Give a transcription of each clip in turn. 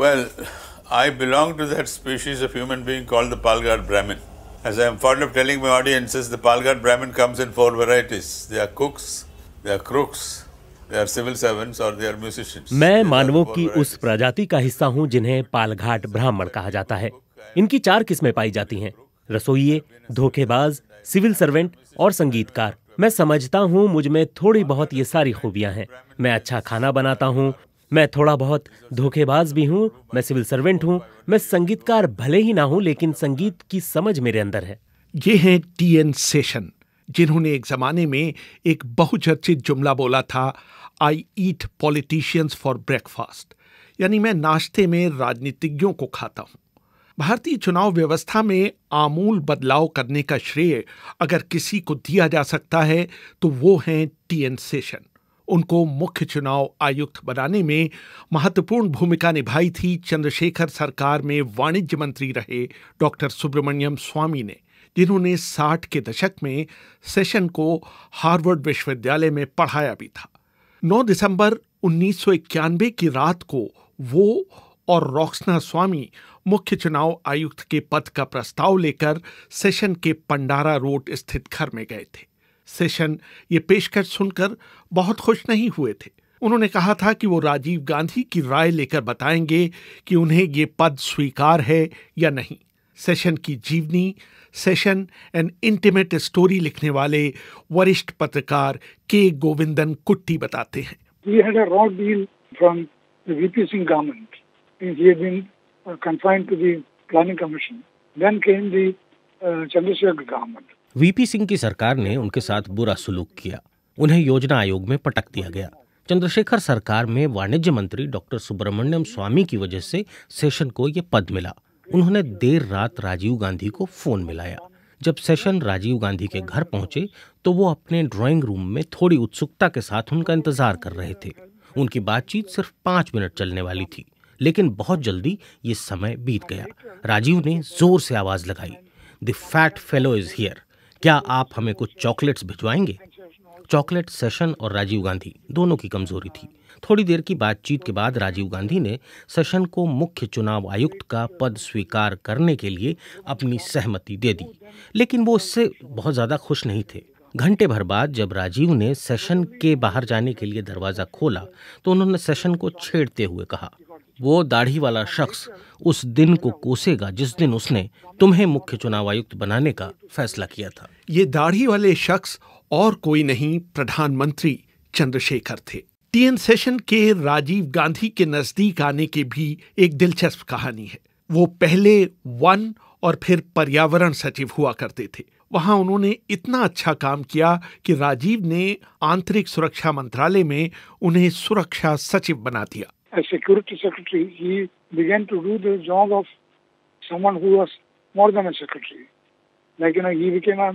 Well, I belong to that species of human being called the Palgar Brahmin. As I am fond of telling my audiences, the Palgar Brahmin comes in four varieties. They are cooks, they are crooks, मैं मानवों की उस प्रजाति का हिस्सा हूं जिन्हें पालघाट ब्राह्मण कहा जाता है इनकी चार किस्में पाई जाती हैं रसोइये धोखेबाज सिविल सर्वेंट और संगीतकार मैं समझता हूं मुझ में थोड़ी बहुत ये सारी खूबियां हैं मैं अच्छा खाना बनाता हूं मैं थोड़ा बहुत धोखेबाज भी हूँ मैं सिविल सर्वेंट हूँ मैं संगीतकार भले ही ना हूँ लेकिन संगीत की समझ मेरे अंदर है ये है टी एन सेशन जिन्होंने एक ज़माने में एक बहुचर्चित जुमला बोला था I eat politicians for breakfast यानी मैं नाश्ते में राजनीतिज्ञों को खाता हूँ भारतीय चुनाव व्यवस्था में आमूल बदलाव करने का श्रेय अगर किसी को दिया जा सकता है तो वो है टी एन सेशन उनको मुख्य चुनाव आयुक्त बनाने में महत्वपूर्ण भूमिका निभाई थी चंद्रशेखर सरकार में वाणिज्य मंत्री रहे डॉक्टर सुब्रमण्यम स्वामी ने जिन्होंने 60 के दशक में सेशन को हार्वर्ड विश्वविद्यालय में पढ़ाया भी था 9 दिसंबर 1991 की रात को वो और रोक्सना स्वामी मुख्य चुनाव आयुक्त के पद का प्रस्ताव लेकर सेशन के पंडारा रोड स्थित घर में गए थे सेशन ये पेशकश सुनकर बहुत खुश नहीं हुए थे उन्होंने कहा था कि वो राजीव गांधी की राय लेकर बताएंगे कि उन्हें ये पद स्वीकार है या नहीं सेशन की जीवनी सेशन एंड इंटीमेट स्टोरी लिखने वाले वरिष्ठ पत्रकार के गोविंदन कुट्टी बताते हैं चंद्रशेखर गवर्नमेंट वीपी सिंह की सरकार ने उनके साथ बुरा सुलूक किया उन्हें योजना आयोग में पटक दिया गया चंद्रशेखर सरकार में वाणिज्य मंत्री डॉक्टर सुब्रमण्यम स्वामी की वजह से सेशन को ये पद मिला उन्होंने देर रात राजीव गांधी को फोन मिलाया जब सेशन राजीव गांधी के घर पहुंचे तो वो अपने ड्राइंग रूम में थोड़ी उत्सुकता के साथ उनका इंतजार कर रहे थे उनकी बातचीत सिर्फ पांच मिनट चलने वाली थी लेकिन बहुत जल्दी ये समय बीत गया राजीव ने जोर से आवाज लगाई the fat fellow is here क्या आप हमें कुछ चॉकलेट्स भिजवाएंगे चॉकलेट सेशन और राजीव गांधी दोनों की कमजोरी थी थोड़ी देर की बातचीत के बाद राजीव गांधी ने सेशन को मुख्य चुनाव आयुक्त का पद स्वीकार करने के लिए अपनी सहमति दे दी लेकिन वो इससे बहुत ज़्यादा खुश नहीं थे घंटे भर बाद जब राजीव ने सेशन के बाहर जाने के लिए दरवाज़ा खोला तो उन्होंने सेशन को छेड़ते हुए कहा वो दाढ़ी वाला शख्स उस दिन को कोसेगा जिस दिन उसने तुम्हें मुख्य चुनाव आयुक्त बनाने का फैसला किया था ये दाढ़ी वाले शख्स और कोई नहीं प्रधानमंत्री चंद्रशेखर थे टीएन सेशन के राजीव गांधी के नजदीक आने के भी एक दिलचस्प कहानी है वो पहले वन और फिर पर्यावरण सचिव हुआ करते थे वहां उन्होंने इतना अच्छा काम किया कि राजीव ने आंतरिक सुरक्षा मंत्रालय में उन्हें सुरक्षा सचिव बना दिया as security secretary, he began to do the job of someone who was more than a secretary. Like, you know, he became a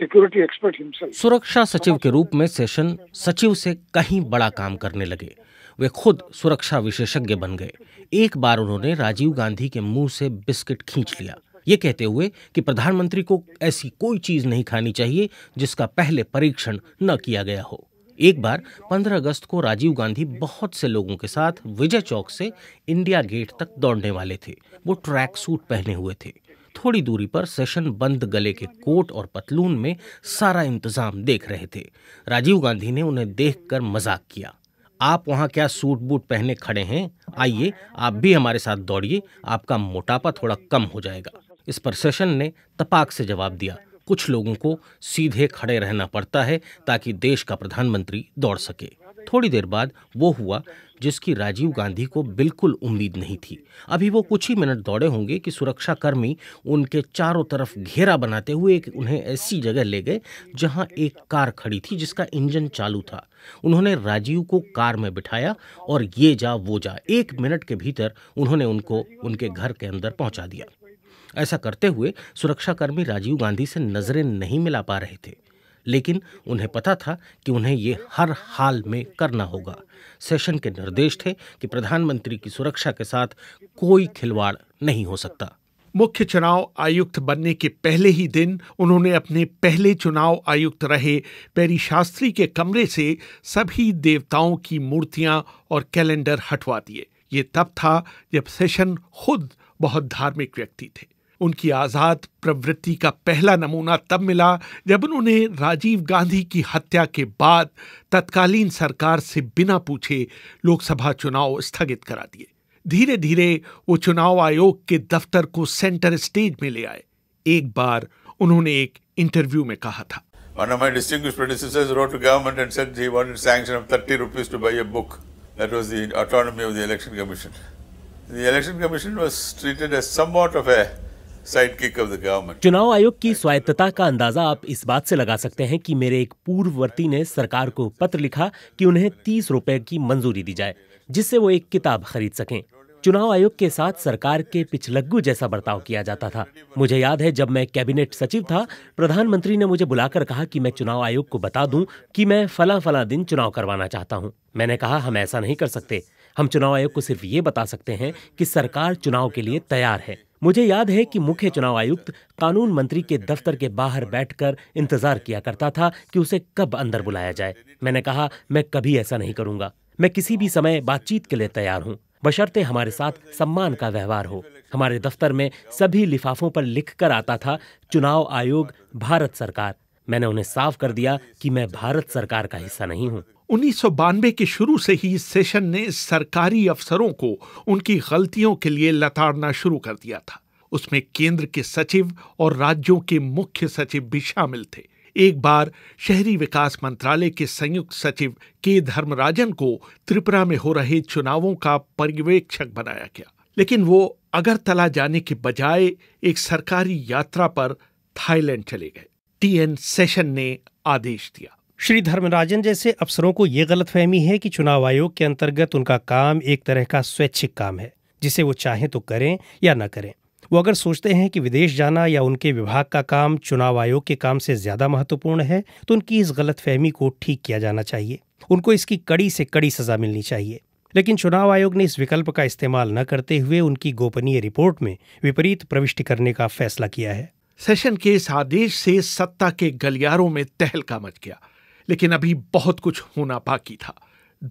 security expert himself. सुरक्षा सचिव के रूप में सेशन सचिव से कहीं बड़ा काम करने लगे वे खुद सुरक्षा विशेषज्ञ बन गए एक बार उन्होंने राजीव गांधी के मुंह से बिस्किट खींच लिया ये कहते हुए कि प्रधानमंत्री को ऐसी कोई चीज नहीं खानी चाहिए जिसका पहले परीक्षण न किया गया हो एक बार 15 अगस्त को राजीव गांधी बहुत से लोगों के साथ विजय चौक से इंडिया गेट तक दौड़ने वाले थे वो ट्रैक सूट पहने हुए थे थोड़ी दूरी पर सेशन बंद गले के कोट और पतलून में सारा इंतजाम देख रहे थे राजीव गांधी ने उन्हें देख मजाक किया आप वहाँ क्या सूट बूट पहने खड़े हैं आइए आप भी हमारे साथ दौड़िए आपका मोटापा थोड़ा कम हो जाएगा इस पर सेशन ने तपाक से जवाब दिया कुछ लोगों को सीधे खड़े रहना पड़ता है ताकि देश का प्रधानमंत्री दौड़ सके थोड़ी देर बाद वो हुआ जिसकी राजीव गांधी को बिल्कुल उम्मीद नहीं थी अभी वो कुछ ही मिनट दौड़े होंगे कि सुरक्षाकर्मी उनके चारों तरफ घेरा बनाते हुए एक उन्हें ऐसी जगह ले गए जहां एक कार खड़ी थी जिसका इंजन चालू था उन्होंने राजीव को कार में बिठाया और ये जा वो जा एक मिनट के भीतर उन्होंने उनको उनके घर के अंदर पहुंचा दिया ऐसा करते हुए सुरक्षाकर्मी राजीव गांधी से नजरें नहीं मिला पा रहे थे लेकिन उन्हें पता था कि उन्हें ये हर हाल में करना होगा सेशन के निर्देश थे कि प्रधानमंत्री की सुरक्षा के साथ कोई खिलवाड़ नहीं हो सकता मुख्य चुनाव आयुक्त बनने के पहले ही दिन उन्होंने अपने पहले चुनाव आयुक्त रहे पैरी शास्त्री के कमरे से सभी देवताओं की मूर्तियां और कैलेंडर हटवा दिए ये तब था जब सेशन खुद बहुत धार्मिक व्यक्ति थे उनकी आज़ाद प्रवृत्ति का पहला नमूना तब मिला जब उन्होंने राजीव गांधी की हत्या के बाद तत्कालीन सरकार से बिना पूछे लोकसभा चुनाव स्थगित करा दिए धीरे धीरे वो चुनाव आयोग के दफ्तर को सेंटर स्टेज में ले आए एक बार उन्होंने एक इंटरव्यू में कहा था One of my distinguished predecessors wrote to government and said he wanted sanction of 30 rupees to buy a book. That was the autonomy of the Election Commission. The Election Commission was treated as somewhat of a of the government चुनाव आयोग की स्वायत्तता का अंदाजा आप इस बात से लगा सकते हैं कि मेरे एक पूर्ववर्ती ने सरकार को पत्र लिखा कि उन्हें तीस रुपए की मंजूरी दी जाए जिससे वो एक किताब खरीद सकें चुनाव आयोग के साथ सरकार के पिछलग्गू जैसा बर्ताव किया जाता था मुझे याद है जब मैं कैबिनेट सचिव था प्रधानमंत्री ने मुझे बुलाकर कहा कि मैं चुनाव आयोग को बता दूं कि मैं फला फला दिन चुनाव करवाना चाहता हूं। मैंने कहा हम ऐसा नहीं कर सकते हम चुनाव आयोग को सिर्फ ये बता सकते हैं कि सरकार चुनाव के लिए तैयार है मुझे याद है कि मुख्य चुनाव आयुक्त कानून मंत्री के दफ्तर के बाहर बैठकर इंतजार किया करता था कि उसे कब अंदर बुलाया जाए मैंने कहा मैं कभी ऐसा नहीं करूंगा मैं किसी भी समय बातचीत के लिए तैयार हूँ बशर्ते हमारे साथ सम्मान का व्यवहार हो हमारे दफ्तर में सभी लिफाफों पर लिख कर आता था चुनाव आयोग भारत सरकार मैंने उन्हें साफ कर दिया कि मैं भारत सरकार का हिस्सा नहीं हूँ उन्नीस के शुरू से ही इस सेशन ने सरकारी अफसरों को उनकी गलतियों के लिए लताड़ना शुरू कर दिया था उसमें केंद्र के सचिव और राज्यों के मुख्य सचिव भी शामिल थे एक बार शहरी विकास मंत्रालय के संयुक्त सचिव के धर्मराजन को त्रिपुरा में हो रहे चुनावों का पर्यवेक्षक बनाया गया लेकिन वो अगरतला जाने के बजाय एक सरकारी यात्रा पर थाईलैंड चले गए टीएन सेशन ने आदेश दिया श्री धर्मराजन जैसे अफसरों को ये गलतफहमी है कि चुनाव आयोग के अंतर्गत उनका काम एक तरह का स्वैच्छिक काम है जिसे वो चाहें तो करें या न करें वो अगर सोचते हैं कि विदेश जाना या उनके विभाग का काम चुनाव आयोग के काम से ज्यादा महत्वपूर्ण है तो उनकी इस गलतफहमी को ठीक किया जाना चाहिए उनको इसकी कड़ी से कड़ी सजा मिलनी चाहिए लेकिन चुनाव आयोग ने इस विकल्प का इस्तेमाल न करते हुए उनकी गोपनीय रिपोर्ट में विपरीत प्रविष्टि करने का फैसला किया है सेशन के इस आदेश से सत्ता के गलियारों में तहलका मच गया लेकिन अभी बहुत कुछ होना बाकी था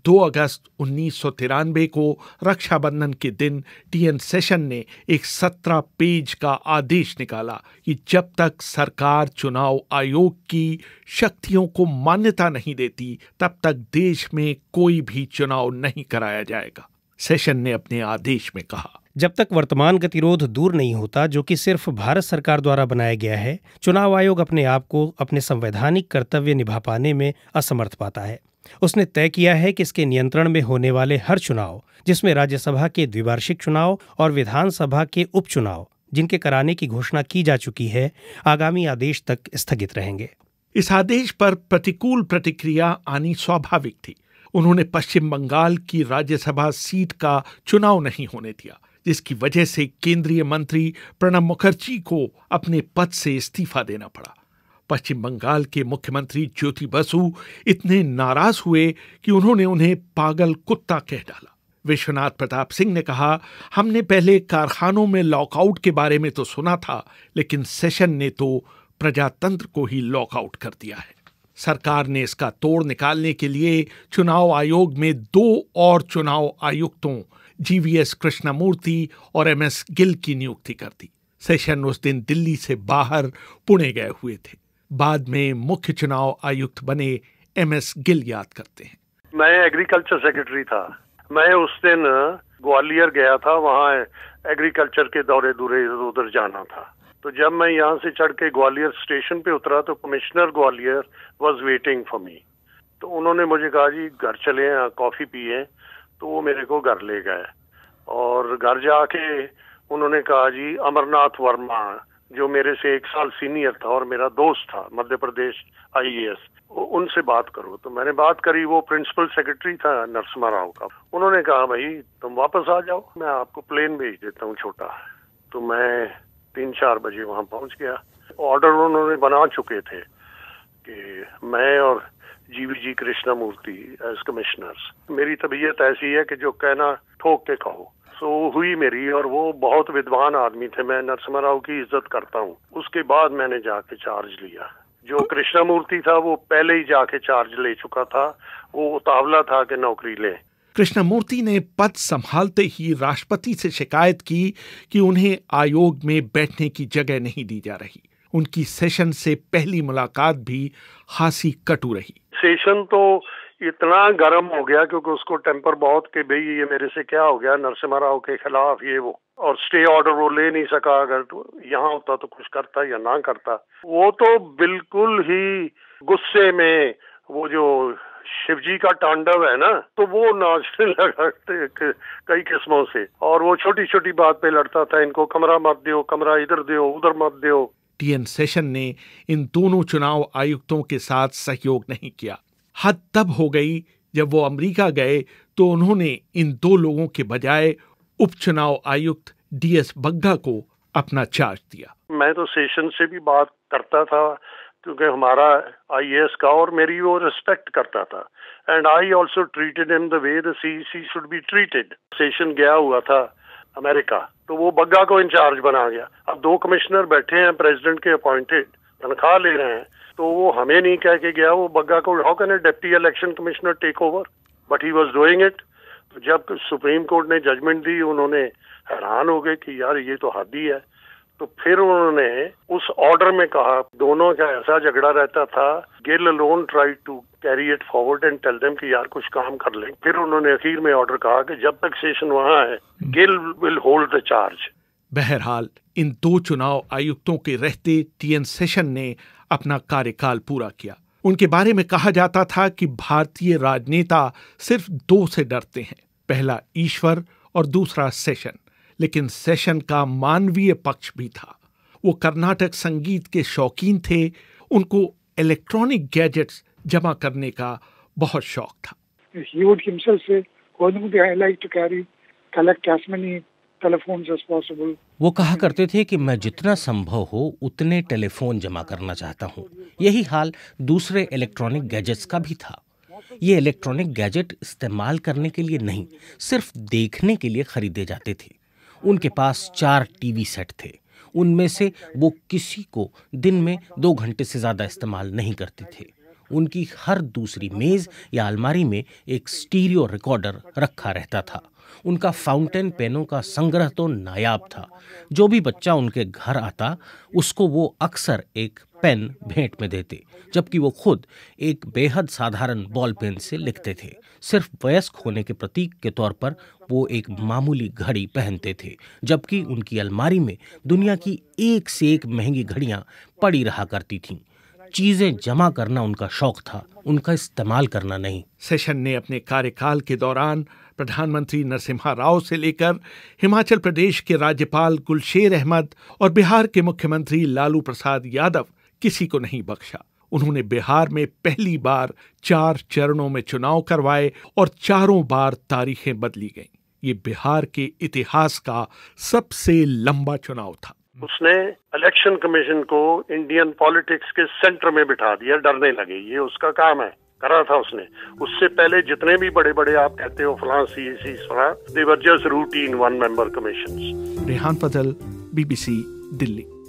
2 अगस्त उन्नीस को रक्षाबंधन के दिन टीएन सेशन ने एक सत्रह पेज का आदेश निकाला कि जब तक सरकार चुनाव आयोग की शक्तियों को मान्यता नहीं देती तब तक देश में कोई भी चुनाव नहीं कराया जाएगा सेशन ने अपने आदेश में कहा जब तक वर्तमान गतिरोध दूर नहीं होता जो कि सिर्फ भारत सरकार द्वारा बनाया गया है चुनाव आयोग अपने आप को अपने संवैधानिक कर्तव्य निभा पाने में असमर्थ पाता है उसने तय किया है कि इसके नियंत्रण में होने वाले हर चुनाव जिसमें राज्यसभा के द्विवार्षिक चुनाव और विधानसभा के उपचुनाव जिनके कराने की घोषणा की जा चुकी है आगामी आदेश तक स्थगित रहेंगे इस आदेश पर प्रतिकूल प्रतिक्रिया आनी स्वाभाविक थी उन्होंने पश्चिम बंगाल की राज्यसभा सीट का चुनाव नहीं होने दिया जिसकी वजह से केंद्रीय मंत्री प्रणब मुखर्जी को अपने पद से इस्तीफा देना पड़ा पश्चिम बंगाल के मुख्यमंत्री ज्योति बसु इतने नाराज हुए कि उन्होंने उन्हें पागल कुत्ता कह डाला विश्वनाथ प्रताप सिंह ने कहा हमने पहले कारखानों में लॉकआउट के बारे में तो सुना था लेकिन सेशन ने तो प्रजातंत्र को ही लॉकआउट कर दिया है सरकार ने इसका तोड़ निकालने के लिए चुनाव आयोग में दो और चुनाव आयुक्तों जीवीएस कृष्णमूर्ति और एमएस गिल की नियुक्ति कर दी सेशन उस दिन दिल्ली से बाहर पुणे गए हुए थे बाद में मुख्य चुनाव आयुक्त बने एम एस गिल याद करते हैं मैं एग्रीकल्चर सेक्रेटरी था मैं उस दिन ग्वालियर गया था वहाँ एग्रीकल्चर के दौरे दूरे इधर उधर जाना था तो जब मैं यहाँ से चढ़ के ग्वालियर स्टेशन पे उतरा तो commissioner Gwalior was waiting for me तो उन्होंने मुझे कहा जी घर चले कॉफ़ी पिए तो वो मेरे को घर ले गए और घर जाके उन्होंने कहा जी अमरनाथ वर्मा जो मेरे से एक साल सीनियर था और मेरा दोस्त था मध्य प्रदेश आईएएस उनसे बात करो तो मैंने बात करी वो प्रिंसिपल सेक्रेटरी था नरसिम्हा राव का उन्होंने कहा भाई तुम वापस आ जाओ मैं आपको प्लेन भेज देता हूँ छोटा तो मैं तीन चार बजे वहाँ पहुँच गया ऑर्डर उन्होंने बना चुके थे कि मैं और जीवीजी मूर्ति एज कमिश्नर्स मेरी तबीयत ऐसी है कि जो कहना ठोक के कहो so, हुई मेरी और वो बहुत विद्वान आदमी थे मैं नरसिम्हा राव की इज्जत करता हूँ उसके बाद मैंने जाके चार्ज लिया जो मूर्ति था वो पहले ही जाके चार्ज ले चुका था वो उतावला था कि नौकरी ले कृष्णमूर्ति ने पद संभालते ही राष्ट्रपति से शिकायत की कि उन्हें आयोग में बैठने की जगह नहीं दी जा रही उनकी सेशन से पहली मुलाकात भी हासी कटु रही सेशन तो इतना गर्म हो गया क्योंकि उसको टेम्पर बहुत के भाई ये मेरे से क्या हो गया नरसिम्हा राव के खिलाफ ये वो और स्टे ऑर्डर वो ले नहीं सका अगर तो यहाँ होता तो कुछ करता या ना करता वो तो बिल्कुल ही गुस्से में वो जो शिवजी का तांडव है ना तो वो नाचने लगा कई किस्मों से और वो छोटी छोटी बात पे लड़ता था इनको कमरा मत दो कमरा इधर दो उधर मत दो टीएन सेशन ने इन दोनों चुनाव आयुक्तों के साथ सहयोग नहीं किया हद तब हो गई जब वो अमेरिका गए तो उन्होंने इन दो लोगों के बजाय उपचुनाव आयुक्त डीएस बग्गा को अपना चार्ज दिया मैं तो सेशन से भी बात करता था क्योंकि हमारा आईएएस का और मेरी वो रिस्पेक्ट करता था and I also treated in the way the C C should be treated session गया हुआ था अमेरिका तो वो बग्गा को इंचार्ज बना गया अब दो कमिश्नर बैठे हैं प्रेसिडेंट के अपॉइंटेड तनख्वाह ले रहे हैं तो वो हमें नहीं कह के गया वो बग्गा को how can a deputy election commissioner take over but he was doing it जब सुप्रीम कोर्ट ने जजमेंट दी उन्होंने हैरान हो गए कि यार ये तो हद ही है तो फिर उन्होंने उस ऑर्डर में कहा दोनों का ऐसा झगड़ा रहता था Gill alone try to carry it forward and tell them कि यार कुछ काम कर लें फिर उन्होंने अखीर में ऑर्डर कहा कि जब तक सेशन वहां है hmm. Gill will hold the charge बहरहाल इन दो चुनाव आयुक्तों के रहते टीएन सेशन ने अपना कार्यकाल पूरा किया उनके बारे में कहा जाता था कि भारतीय राजनेता सिर्फ दो से डरते हैं पहला ईश्वर और दूसरा सेशन लेकिन सेशन का मानवीय पक्ष भी था वो कर्नाटक संगीत के शौकीन थे उनको इलेक्ट्रॉनिक गैजेट्स जमा करने का बहुत शौक था वो कहा करते थे कि मैं जितना संभव हो उतने टेलीफोन जमा करना चाहता हूँ यही हाल दूसरे इलेक्ट्रॉनिक गैजेट्स का भी था ये इलेक्ट्रॉनिक गैजेट इस्तेमाल करने के लिए नहीं सिर्फ देखने के लिए खरीदे जाते थे उनके पास चार टीवी सेट थे उनमें से वो किसी को दिन में दो घंटे से ज़्यादा इस्तेमाल नहीं करते थे उनकी हर दूसरी मेज़ या अलमारी में एक स्टीरियो रिकॉर्डर रखा रहता था उनका फाउंटेन पेनों का संग्रह तो नायाब था जो भी बच्चा उनके घर आता उसको वो अक्सर एक पेन भेंट में देते जबकि वो खुद एक बेहद साधारण बॉल पेन से लिखते थे सिर्फ वयस्क होने के प्रतीक के तौर पर वो एक मामूली घड़ी पहनते थे जबकि उनकी अलमारी में दुनिया की एक से एक महंगी घड़ियाँ पड़ी रहा करती थीं चीजें जमा करना उनका शौक था उनका इस्तेमाल करना नहीं सेशन ने अपने कार्यकाल के दौरान प्रधानमंत्री नरसिम्हा राव से लेकर हिमाचल प्रदेश के राज्यपाल गुलशेर अहमद और बिहार के मुख्यमंत्री लालू प्रसाद यादव किसी को नहीं बख्शा उन्होंने बिहार में पहली बार चार चरणों में चुनाव करवाए और चारों बार तारीखें बदली गईं ये बिहार के इतिहास का सबसे लंबा चुनाव था हम्म। उसने इलेक्शन कमीशन को इंडियन पॉलिटिक्स के सेंटर में बिठा दिया डरने लगे ये उसका काम है करा था उसने उससे पहले जितने भी बड़े बड़े आप कहते हो फलां सी just routine one member commission Rehan Fazal BBC Delhi